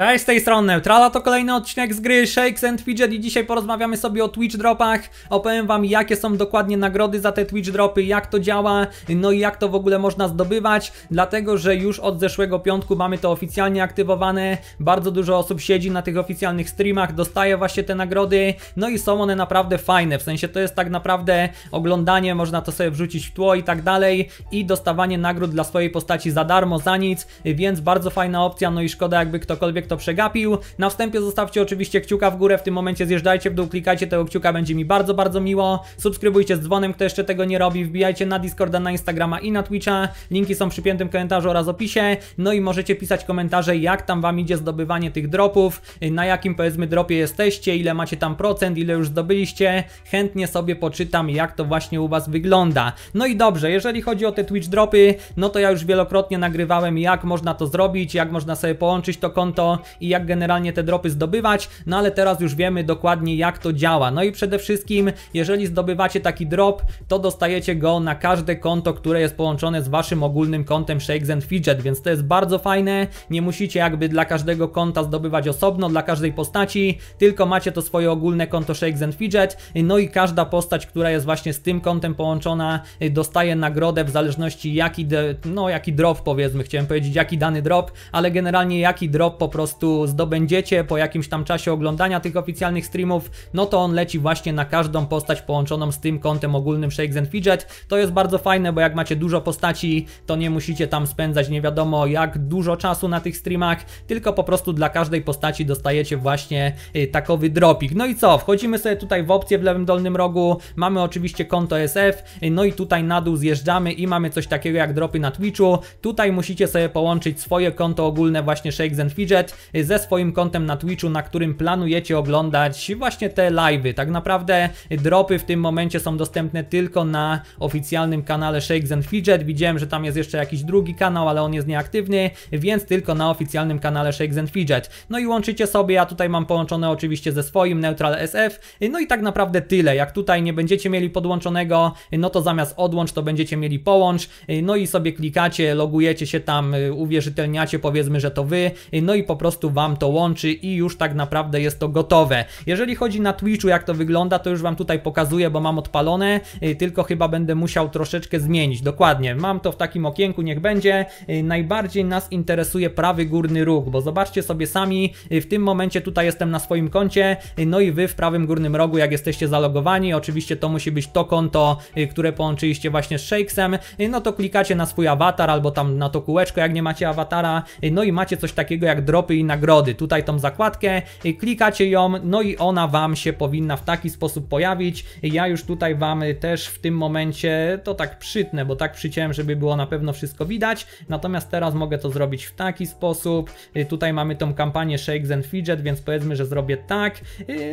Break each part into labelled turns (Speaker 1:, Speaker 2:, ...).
Speaker 1: Cześć z tej strony Neutrala, to kolejny odcinek z gry Shakes and Fidget i dzisiaj porozmawiamy sobie o Twitch Dropach. Opowiem wam jakie są dokładnie nagrody za te Twitch Dropy, jak to działa, no i jak to w ogóle można zdobywać, dlatego że już od zeszłego piątku mamy to oficjalnie aktywowane. Bardzo dużo osób siedzi na tych oficjalnych streamach, dostaje właśnie te nagrody, no i są one naprawdę fajne, w sensie to jest tak naprawdę oglądanie, można to sobie wrzucić w tło i tak dalej i dostawanie nagród dla swojej postaci za darmo, za nic, więc bardzo fajna opcja, no i szkoda jakby ktokolwiek kto przegapił. Na wstępie zostawcie oczywiście kciuka w górę, w tym momencie zjeżdżajcie w dół, klikajcie tego kciuka, będzie mi bardzo, bardzo miło. Subskrybujcie z dzwonem, kto jeszcze tego nie robi, wbijajcie na Discorda, na Instagrama i na Twitcha. Linki są przy piętym komentarzu oraz opisie. No i możecie pisać komentarze, jak tam Wam idzie zdobywanie tych dropów, na jakim powiedzmy dropie jesteście, ile macie tam procent, ile już zdobyliście. Chętnie sobie poczytam, jak to właśnie u Was wygląda. No i dobrze, jeżeli chodzi o te Twitch dropy, no to ja już wielokrotnie nagrywałem, jak można to zrobić, jak można sobie połączyć to konto, i jak generalnie te dropy zdobywać, no ale teraz już wiemy dokładnie jak to działa. No i przede wszystkim, jeżeli zdobywacie taki drop, to dostajecie go na każde konto, które jest połączone z waszym ogólnym kontem Shakes and Fidget, więc to jest bardzo fajne. Nie musicie jakby dla każdego konta zdobywać osobno, dla każdej postaci, tylko macie to swoje ogólne konto Shakes and Fidget, no i każda postać, która jest właśnie z tym kontem połączona, dostaje nagrodę w zależności jaki, no jaki drop powiedzmy, chciałem powiedzieć jaki dany drop, ale generalnie jaki drop po prostu prostu zdobędziecie po jakimś tam czasie oglądania tych oficjalnych streamów, no to on leci właśnie na każdą postać połączoną z tym kontem ogólnym Shakes and Fidget. To jest bardzo fajne, bo jak macie dużo postaci, to nie musicie tam spędzać nie wiadomo jak dużo czasu na tych streamach, tylko po prostu dla każdej postaci dostajecie właśnie y, takowy dropik. No i co, wchodzimy sobie tutaj w opcję w lewym dolnym rogu, mamy oczywiście konto SF, y, no i tutaj na dół zjeżdżamy i mamy coś takiego jak dropy na Twitchu. Tutaj musicie sobie połączyć swoje konto ogólne właśnie Shakes and Fidget ze swoim kontem na Twitchu, na którym planujecie oglądać właśnie te live'y. Tak naprawdę dropy w tym momencie są dostępne tylko na oficjalnym kanale Shakes and Fidget. Widziałem, że tam jest jeszcze jakiś drugi kanał, ale on jest nieaktywny, więc tylko na oficjalnym kanale Shakes and Fidget. No i łączycie sobie, ja tutaj mam połączone oczywiście ze swoim Neutral SF, no i tak naprawdę tyle. Jak tutaj nie będziecie mieli podłączonego, no to zamiast odłącz, to będziecie mieli połącz, no i sobie klikacie, logujecie się tam, y, uwierzytelniacie, powiedzmy, że to wy, no i po prostu Wam to łączy i już tak naprawdę jest to gotowe. Jeżeli chodzi na Twitchu jak to wygląda, to już Wam tutaj pokazuję, bo mam odpalone, y, tylko chyba będę musiał troszeczkę zmienić. Dokładnie, mam to w takim okienku, niech będzie. Y, najbardziej nas interesuje prawy górny róg, bo zobaczcie sobie sami, y, w tym momencie tutaj jestem na swoim koncie, no i Wy w prawym górnym rogu, jak jesteście zalogowani, oczywiście to musi być to konto, które połączyliście właśnie z Shakesem, no to klikacie na swój awatar albo tam na to kółeczko, jak nie macie awatara, no i macie coś takiego jak drop i nagrody. Tutaj tą zakładkę, y, klikacie ją, no i ona Wam się powinna w taki sposób pojawić. Ja już tutaj Wam y, też w tym momencie to tak przytnę, bo tak przyciąłem, żeby było na pewno wszystko widać. Natomiast teraz mogę to zrobić w taki sposób. Y, tutaj mamy tą kampanię Shakes and Fidget, więc powiedzmy, że zrobię tak.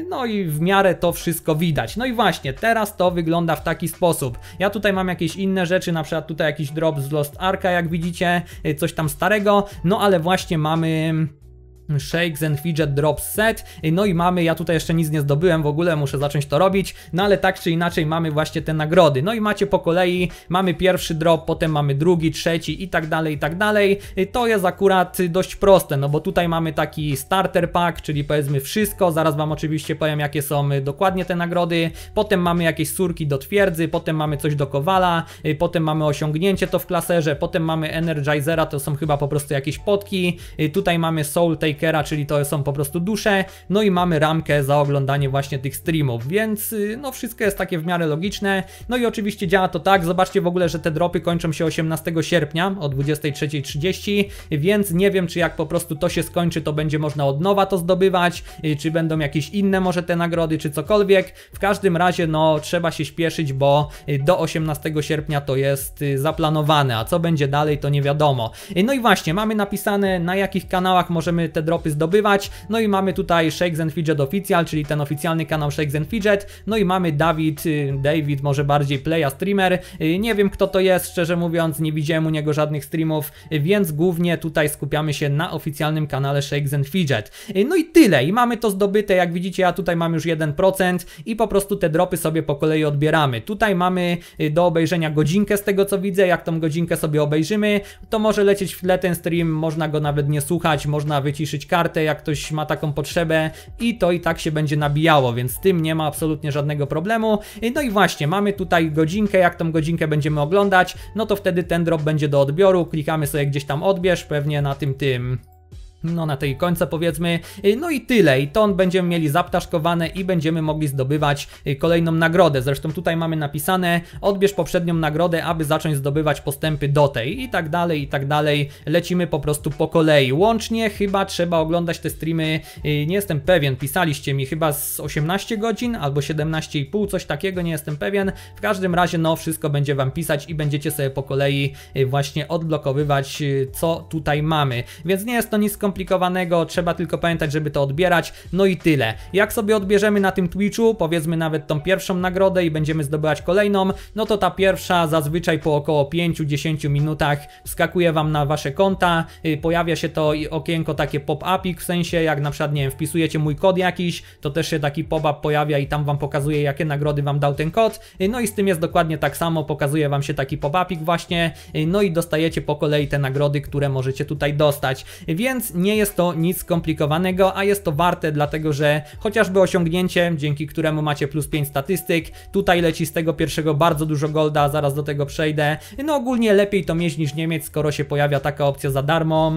Speaker 1: No i w miarę to wszystko widać. No i właśnie, teraz to wygląda w taki sposób. Ja tutaj mam jakieś inne rzeczy, na przykład tutaj jakiś drop z Lost Arka, jak widzicie, coś tam starego, no ale właśnie mamy Shakes and Fidget Drop Set. No i mamy, ja tutaj jeszcze nic nie zdobyłem w ogóle, muszę zacząć to robić, no ale tak czy inaczej mamy właśnie te nagrody. No i macie po kolei, mamy pierwszy drop, potem mamy drugi, trzeci i tak dalej, i tak dalej. To jest akurat dość proste, no bo tutaj mamy taki starter pack, czyli powiedzmy wszystko, zaraz Wam oczywiście powiem jakie są y, dokładnie te nagrody. Potem mamy jakieś surki do twierdzy, potem mamy coś do kowala, y, potem mamy osiągnięcie to w klaserze, potem mamy energizera, to są chyba po prostu jakieś potki. Y, tutaj mamy soul take Makera, czyli to są po prostu dusze, no i mamy ramkę za oglądanie właśnie tych streamów, więc y, no wszystko jest takie w miarę logiczne, no i oczywiście działa to tak, zobaczcie w ogóle, że te dropy kończą się 18 sierpnia o 23.30, więc nie wiem, czy jak po prostu to się skończy, to będzie można od nowa to zdobywać, y, czy będą jakieś inne może te nagrody, czy cokolwiek, w każdym razie no trzeba się śpieszyć, bo y, do 18 sierpnia to jest zaplanowane, a co będzie dalej to nie wiadomo. No i właśnie, mamy napisane na jakich kanałach możemy te dropy zdobywać. No i mamy tutaj Shakes and Fidget Official, czyli ten oficjalny kanał Shakes and Fidget. No i mamy Dawid, y, David może bardziej playa streamer. Y, nie wiem kto to jest, szczerze mówiąc, nie widziałem u niego żadnych streamów, y, więc głównie tutaj skupiamy się na oficjalnym kanale Shakes and Fidget. No i tyle. I mamy to zdobyte, jak widzicie, ja tutaj mam już 1% i po prostu te dropy sobie po kolei odbieramy. Tutaj mamy do obejrzenia godzinkę z tego co widzę, jak tą godzinkę sobie obejrzymy, to może lecieć w tle ten stream, można go nawet nie słuchać, można wyciszyć kartę, jak ktoś ma taką potrzebę i to i tak się będzie nabijało, więc z tym nie ma absolutnie żadnego problemu. No i właśnie, mamy tutaj godzinkę, jak tą godzinkę będziemy oglądać, no to wtedy ten drop będzie do odbioru, klikamy sobie gdzieś tam odbierz, pewnie na tym tym no na tej końce powiedzmy. Y, no i tyle, i ton będziemy mieli zaptaszkowane i będziemy mogli zdobywać y, kolejną nagrodę. Zresztą tutaj mamy napisane, odbierz poprzednią nagrodę, aby zacząć zdobywać postępy do tej i tak dalej, i tak dalej. Lecimy po prostu po kolei. Łącznie chyba trzeba oglądać te streamy, y, nie jestem pewien, pisaliście mi chyba z 18 godzin albo 17,5, coś takiego, nie jestem pewien. W każdym razie no wszystko będzie Wam pisać i będziecie sobie po kolei właśnie odblokowywać co tutaj mamy. Więc nie jest to nic skomplikowanego, trzeba tylko pamiętać, żeby to odbierać, no i tyle. Jak sobie odbierzemy na tym Twitchu, powiedzmy nawet tą pierwszą nagrodę i będziemy zdobywać kolejną, no to ta pierwsza zazwyczaj po około 5-10 minutach wskakuje Wam na Wasze konta, y, pojawia się to okienko takie pop-upik, w sensie jak na przykład, nie wiem, wpisujecie mój kod jakiś, to też się taki pop-up pojawia i tam Wam pokazuje, jakie nagrody Wam dał ten kod, y, no i z tym jest dokładnie tak samo, pokazuje Wam się taki pop-upik właśnie, y, no i dostajecie po kolei te nagrody, które możecie tutaj dostać, więc nie jest to nic skomplikowanego, a jest to warte, dlatego że chociażby osiągnięcie, dzięki któremu macie plus 5 statystyk, tutaj leci z tego pierwszego bardzo dużo golda, zaraz do tego przejdę. No ogólnie lepiej to mieć niż nie mieć, skoro się pojawia taka opcja za darmo.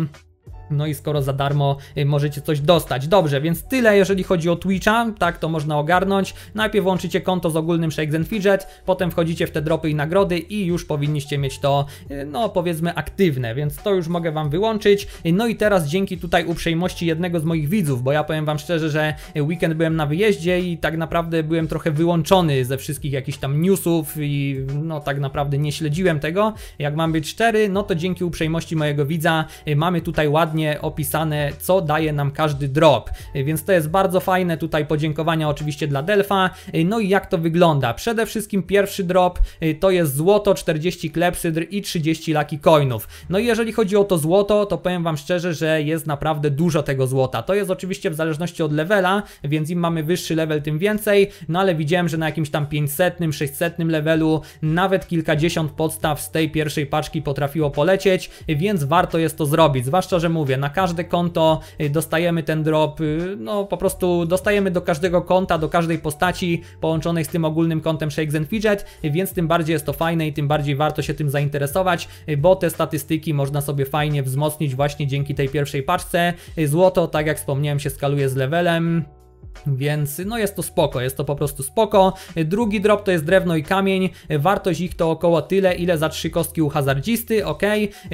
Speaker 1: No i skoro za darmo y, możecie coś dostać. Dobrze, więc tyle jeżeli chodzi o Twitcha, tak to można ogarnąć. Najpierw włączycie konto z ogólnym Shakes and Fidget, potem wchodzicie w te dropy i nagrody i już powinniście mieć to, y, no powiedzmy aktywne, więc to już mogę Wam wyłączyć. Y, no i teraz dzięki tutaj uprzejmości jednego z moich widzów, bo ja powiem Wam szczerze, że weekend byłem na wyjeździe i tak naprawdę byłem trochę wyłączony ze wszystkich jakichś tam newsów i no tak naprawdę nie śledziłem tego. Jak mam być szczery, no to dzięki uprzejmości mojego widza mamy tutaj ładnie dokładnie opisane, co daje nam każdy drop. Więc to jest bardzo fajne, tutaj podziękowania oczywiście dla Delfa. No i jak to wygląda? Przede wszystkim pierwszy drop y, to jest złoto, 40 klepsydr i 30 laki coinów. No i jeżeli chodzi o to złoto, to powiem Wam szczerze, że jest naprawdę dużo tego złota. To jest oczywiście w zależności od levela, więc im mamy wyższy level, tym więcej, no ale widziałem, że na jakimś tam 500, 600 levelu nawet kilkadziesiąt podstaw z tej pierwszej paczki potrafiło polecieć, więc warto jest to zrobić, zwłaszcza, że mówię, mówię, na każde konto y, dostajemy ten drop, y, no po prostu dostajemy do każdego konta, do każdej postaci połączonej z tym ogólnym kontem Shakes and Fidget, więc tym bardziej jest to fajne i tym bardziej warto się tym zainteresować, y, bo te statystyki można sobie fajnie wzmocnić właśnie dzięki tej pierwszej paczce. Złoto, tak jak wspomniałem, się skaluje z levelem. Więc no jest to spoko, jest to po prostu spoko. Drugi drop to jest drewno i kamień. Wartość ich to około tyle, ile za trzy kostki u hazardzisty, ok.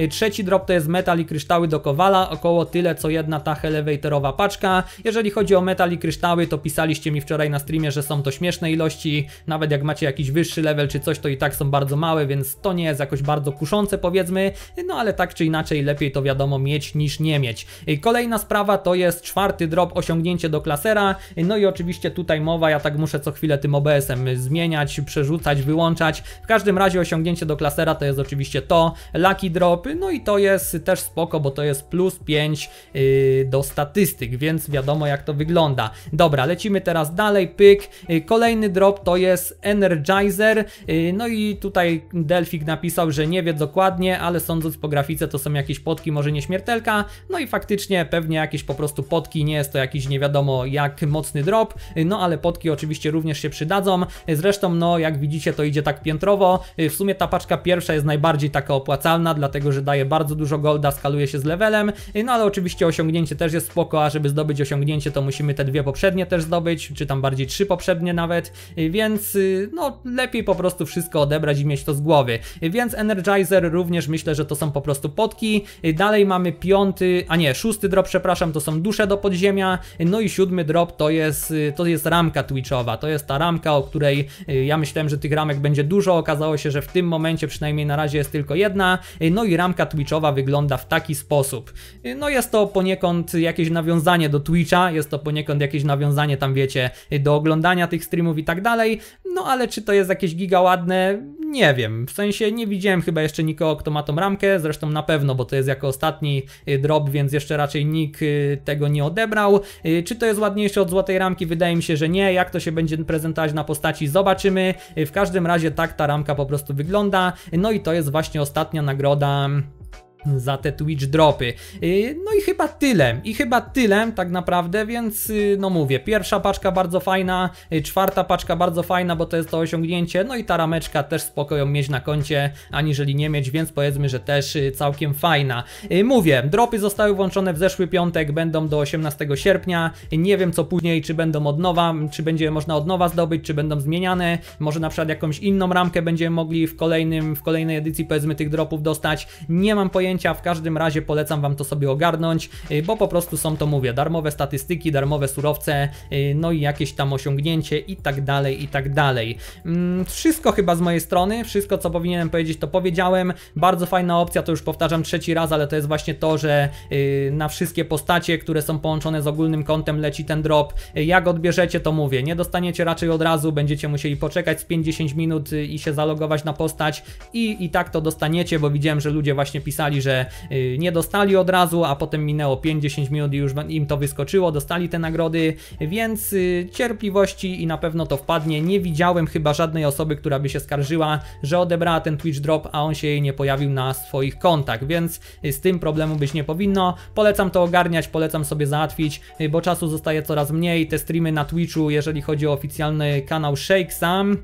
Speaker 1: Trzeci drop to jest metal i kryształy do kowala, około tyle co jedna ta elevatorowa paczka. Jeżeli chodzi o metal i kryształy, to pisaliście mi wczoraj na streamie, że są to śmieszne ilości. Nawet jak macie jakiś wyższy level czy coś, to i tak są bardzo małe, więc to nie jest jakoś bardzo kuszące powiedzmy. No ale tak czy inaczej lepiej to wiadomo mieć niż nie mieć. Kolejna sprawa to jest czwarty drop osiągnięcie do klasera. No i oczywiście tutaj mowa, ja tak muszę co chwilę tym OBS-em zmieniać, przerzucać, wyłączać. W każdym razie osiągnięcie do klasera to jest oczywiście to, Lucky Drop, no i to jest też spoko, bo to jest plus 5 yy, do statystyk, więc wiadomo jak to wygląda. Dobra, lecimy teraz dalej, pyk. Y, kolejny drop to jest Energizer, yy, no i tutaj Delfik napisał, że nie wie dokładnie, ale sądząc po grafice to są jakieś potki, może nieśmiertelka no i faktycznie pewnie jakieś po prostu potki, nie jest to jakiś nie wiadomo jak mocny drop, no ale potki oczywiście również się przydadzą. Zresztą, no jak widzicie, to idzie tak piętrowo. W sumie ta paczka pierwsza jest najbardziej taka opłacalna, dlatego że daje bardzo dużo golda, skaluje się z levelem, no ale oczywiście osiągnięcie też jest spoko, a żeby zdobyć osiągnięcie, to musimy te dwie poprzednie też zdobyć, czy tam bardziej trzy poprzednie nawet, więc no lepiej po prostu wszystko odebrać i mieć to z głowy. Więc Energizer również myślę, że to są po prostu potki. Dalej mamy piąty, a nie, szósty drop, przepraszam, to są dusze do podziemia, no i siódmy drop to jest, y, to jest ramka Twitchowa, to jest ta ramka, o której y, ja myślałem, że tych ramek będzie dużo, okazało się, że w tym momencie przynajmniej na razie jest tylko jedna, y, no i ramka Twitchowa wygląda w taki sposób. No jest to poniekąd jakieś nawiązanie do Twitcha, jest to poniekąd jakieś nawiązanie tam wiecie, do oglądania tych streamów i tak dalej, no ale czy to jest jakieś ładne nie wiem, w sensie nie widziałem chyba jeszcze nikogo, kto ma tą ramkę, zresztą na pewno, bo to jest jako ostatni y, drop, więc jeszcze raczej nikt y, tego nie odebrał. Y, czy to jest ładniejsze od złotej ramki? Wydaje mi się, że nie. Jak to się będzie prezentować na postaci? Zobaczymy. W każdym razie tak ta ramka po prostu wygląda. No i to jest właśnie ostatnia nagroda za te Twitch dropy. Y, no i chyba tyle, i chyba tyle tak naprawdę, więc y, no mówię, pierwsza paczka bardzo fajna, y, czwarta paczka bardzo fajna, bo to jest to osiągnięcie, no i ta rameczka też spokoją mieć na koncie, aniżeli nie mieć, więc powiedzmy, że też całkiem fajna. Mówię, dropy zostały włączone w zeszły piątek, będą do 18 sierpnia, nie wiem co później, czy będą od nowa, czy będzie można od nowa zdobyć, czy będą zmieniane, może na przykład jakąś inną ramkę będziemy mogli w kolejnym, w kolejnej edycji powiedzmy tych dropów dostać, nie mam pojęcia, w każdym razie polecam Wam to sobie ogarnąć, y, bo po prostu są to, mówię, darmowe statystyki, darmowe surowce, y, no i jakieś tam osiągnięcie i tak dalej, i tak dalej. Mm, wszystko chyba z mojej strony, wszystko co powinienem powiedzieć to powiedziałem. Bardzo fajna opcja, to już powtarzam trzeci raz, ale to jest właśnie to, że y, na wszystkie postacie, które są połączone z ogólnym kontem leci ten drop. Jak odbierzecie to mówię, nie dostaniecie raczej od razu, będziecie musieli poczekać z 5-10 minut i się zalogować na postać i, i tak to dostaniecie, bo widziałem, że ludzie właśnie pisali, że y, nie dostali od razu, a potem minęło 5-10 minut i już im to wyskoczyło, dostali te nagrody, więc y, cierpliwości i na pewno to wpadnie. Nie widziałem chyba żadnej osoby, która by się skarżyła, że odebrała ten Twitch Drop, a on się jej nie pojawił na swoich kontach, więc y, z tym problemu być nie powinno. Polecam to ogarniać, polecam sobie załatwić, bo czasu zostaje coraz mniej. Te streamy na Twitchu, jeżeli chodzi o oficjalny kanał Shake Sam,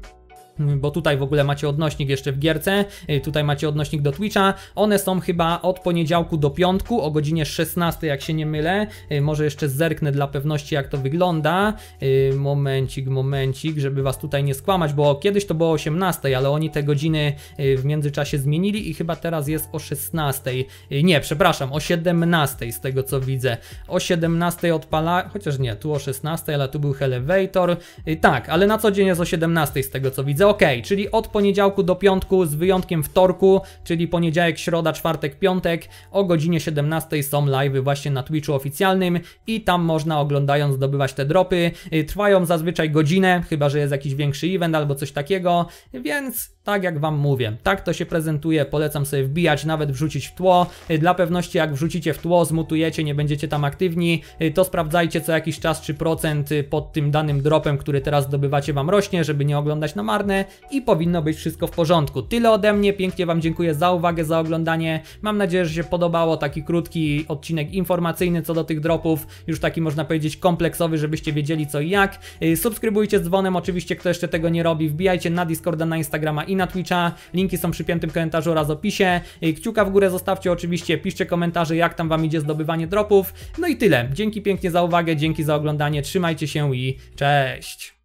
Speaker 1: bo tutaj w ogóle macie odnośnik jeszcze w gierce, y, tutaj macie odnośnik do Twitcha. One są chyba od poniedziałku do piątku o godzinie 16, jak się nie mylę. Y, może jeszcze zerknę dla pewności, jak to wygląda. Y, momencik, momencik, żeby was tutaj nie skłamać, bo kiedyś to było o 18, ale oni te godziny w międzyczasie zmienili i chyba teraz jest o 16. Nie, przepraszam, o 17 z tego co widzę. O 17 odpala, chociaż nie, tu o 16, ale tu był Elevator. Tak, ale na co dzień jest o 17 z tego co widzę ok, czyli od poniedziałku do piątku z wyjątkiem wtorku, czyli poniedziałek, środa, czwartek, piątek o godzinie 17 są live właśnie na Twitchu oficjalnym i tam można oglądając zdobywać te dropy. Y, trwają zazwyczaj godzinę, chyba że jest jakiś większy event albo coś takiego, więc tak jak Wam mówię, tak to się prezentuje, polecam sobie wbijać, nawet wrzucić w tło. Y, dla pewności jak wrzucicie w tło, zmutujecie, nie będziecie tam aktywni, y, to sprawdzajcie co jakiś czas czy procent y, pod tym danym dropem, który teraz zdobywacie Wam rośnie, żeby nie oglądać na marne i powinno być wszystko w porządku. Tyle ode mnie, pięknie Wam dziękuję za uwagę, za oglądanie. Mam nadzieję, że się podobało, taki krótki odcinek informacyjny co do tych dropów, już taki można powiedzieć kompleksowy, żebyście wiedzieli co i jak. Subskrybujcie z dzwonem, oczywiście kto jeszcze tego nie robi, wbijajcie na Discorda, na Instagrama i na Twitcha. Linki są przy piętym komentarzu oraz opisie. Y, kciuka w górę zostawcie oczywiście, piszcie komentarze jak tam Wam idzie zdobywanie dropów. No i tyle. Dzięki pięknie za uwagę, dzięki za oglądanie, trzymajcie się i cześć!